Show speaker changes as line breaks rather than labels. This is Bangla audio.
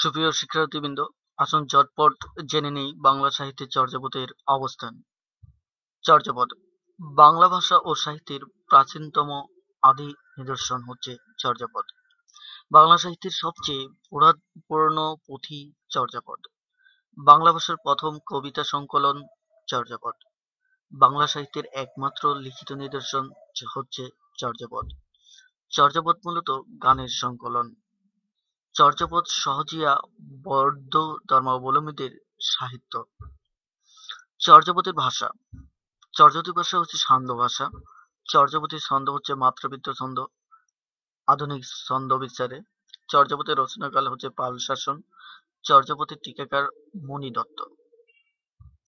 সুপ্রিয় শিক্ষার্থীবৃন্দ আসুন ঝটপট জেনে নেই বাংলা সাহিত্যের চর্যাপদের অবস্থান চর্যাপদ বাংলা ভাষা ও সাহিত্যের প্রাচীনতম আদি নিদর্শন হচ্ছে চর্যাপদ বাংলা সাহিত্যের সবচেয়ে পুরনো পুঁথি চর্যাপদ বাংলা ভাষার প্রথম কবিতা সংকলন চর্যাপদ বাংলা সাহিত্যের একমাত্র লিখিত নিদর্শন হচ্ছে চর্যাপদ চর্যাপদ মূলত গানের সংকলন চর্যাপদ সহজিয়া বৌদ্ধ ধর্মাবলম্বীদের সাহিত্য। চর্যাপদের ভাষা চর্যাপদের ভাষা হচ্ছে ছন্দ ভাষা। চর্যাপদের ছন্দ হচ্ছে মাত্রাবৃত্ত ছন্দ। আধুনিক ছন্দ বিচারে চর্যাপদের রচনাকাল হচ্ছে পাল শাসন। চর্যাপদের টীকাকার মণি দত্ত।